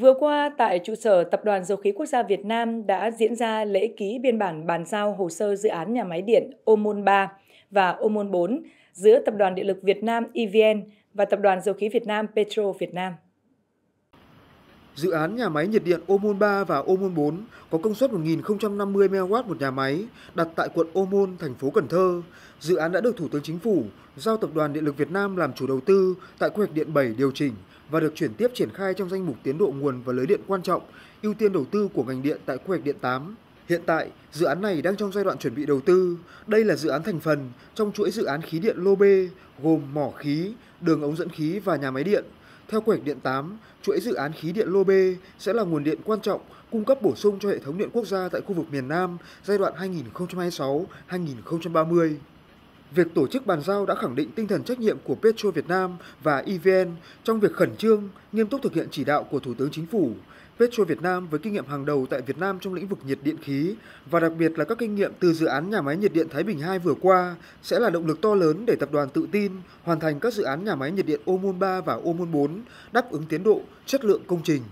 Vừa qua, tại trụ sở Tập đoàn Dầu khí Quốc gia Việt Nam đã diễn ra lễ ký biên bản bàn giao hồ sơ dự án nhà máy điện Ô Môn 3 và Ô Môn 4 giữa Tập đoàn Điện lực Việt Nam EVN và Tập đoàn Dầu khí Việt Nam Petro Việt Nam. Dự án nhà máy nhiệt điện Ô Môn 3 và Ô Môn 4 có công suất 1.050 MW một nhà máy đặt tại quận Ô Môn, thành phố Cần Thơ. Dự án đã được Thủ tướng Chính phủ giao Tập đoàn Điện lực Việt Nam làm chủ đầu tư tại quy hoạch điện 7 điều chỉnh và được chuyển tiếp triển khai trong danh mục tiến độ nguồn và lưới điện quan trọng, ưu tiên đầu tư của ngành điện tại quy hoạch điện 8. Hiện tại, dự án này đang trong giai đoạn chuẩn bị đầu tư. Đây là dự án thành phần trong chuỗi dự án khí điện Lô B gồm mỏ khí, đường ống dẫn khí và nhà máy điện. Theo quy hoạch điện 8, chuỗi dự án khí điện Lô B sẽ là nguồn điện quan trọng cung cấp bổ sung cho hệ thống điện quốc gia tại khu vực miền Nam giai đoạn 2026-2030. Việc tổ chức bàn giao đã khẳng định tinh thần trách nhiệm của Petro Việt Nam và EVN trong việc khẩn trương, nghiêm túc thực hiện chỉ đạo của Thủ tướng Chính phủ. Petro Việt Nam với kinh nghiệm hàng đầu tại Việt Nam trong lĩnh vực nhiệt điện khí và đặc biệt là các kinh nghiệm từ dự án nhà máy nhiệt điện Thái Bình II vừa qua sẽ là động lực to lớn để tập đoàn tự tin hoàn thành các dự án nhà máy nhiệt điện Ô Môn 3 và Ô Môn 4 đáp ứng tiến độ, chất lượng công trình.